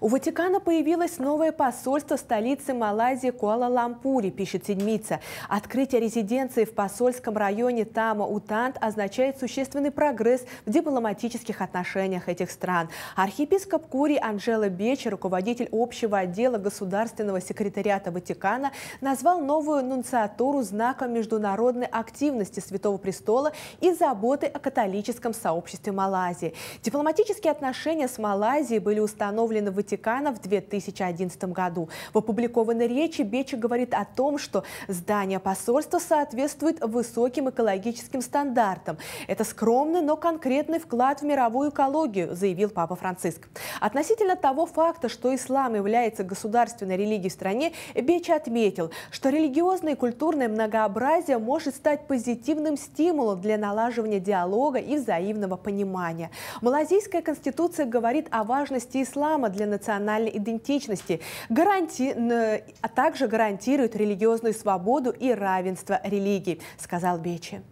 У Ватикана появилось новое посольство столицы Малайзии Куала-Лампуре, пишет Седмица. Открытие резиденции в посольском районе Тама-Утант означает существенный прогресс в дипломатических отношениях этих стран. Архиепископ Кури Анжела Беч, руководитель общего отдела Государственного секретариата Ватикана, назвал новую нунциатуру знаком международной активности Святого Престола и заботы о католическом сообществе Малайзии. Дипломатические отношения с Малайзией были установлены в Ватикане. Ватикана в 2011 году. В опубликованной речи Бечи говорит о том, что здание посольства соответствует высоким экологическим стандартам. Это скромный, но конкретный вклад в мировую экологию, заявил Папа Франциск. Относительно того факта, что ислам является государственной религией в стране, Бечи отметил, что религиозное и культурное многообразие может стать позитивным стимулом для налаживания диалога и взаимного понимания. Малазийская конституция говорит о важности ислама для национальной идентичности, гаранти... а также гарантирует религиозную свободу и равенство религий, сказал Бечи.